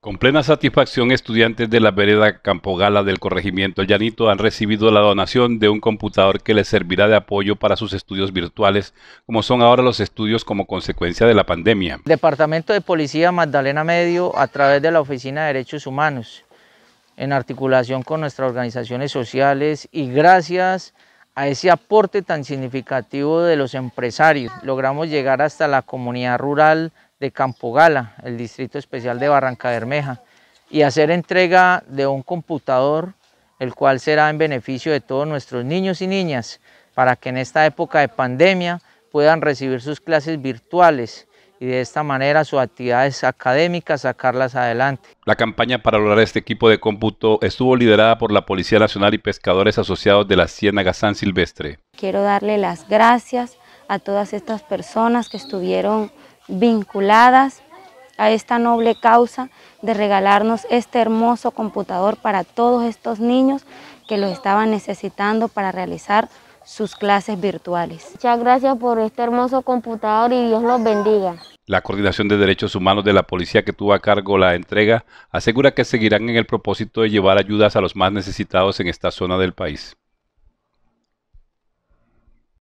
Con plena satisfacción, estudiantes de la vereda Campogala del corregimiento Llanito han recibido la donación de un computador que les servirá de apoyo para sus estudios virtuales, como son ahora los estudios como consecuencia de la pandemia. Departamento de Policía Magdalena Medio, a través de la Oficina de Derechos Humanos, en articulación con nuestras organizaciones sociales y gracias a ese aporte tan significativo de los empresarios. Logramos llegar hasta la comunidad rural de Campogala, el Distrito Especial de Barranca Bermeja, y hacer entrega de un computador, el cual será en beneficio de todos nuestros niños y niñas, para que en esta época de pandemia puedan recibir sus clases virtuales y de esta manera sus actividades académicas sacarlas adelante. La campaña para lograr este equipo de cómputo estuvo liderada por la Policía Nacional y pescadores asociados de la Ciénaga San Silvestre. Quiero darle las gracias a todas estas personas que estuvieron vinculadas a esta noble causa de regalarnos este hermoso computador para todos estos niños que lo estaban necesitando para realizar sus clases virtuales. Muchas gracias por este hermoso computador y Dios los bendiga. La Coordinación de Derechos Humanos de la Policía que tuvo a cargo la entrega asegura que seguirán en el propósito de llevar ayudas a los más necesitados en esta zona del país.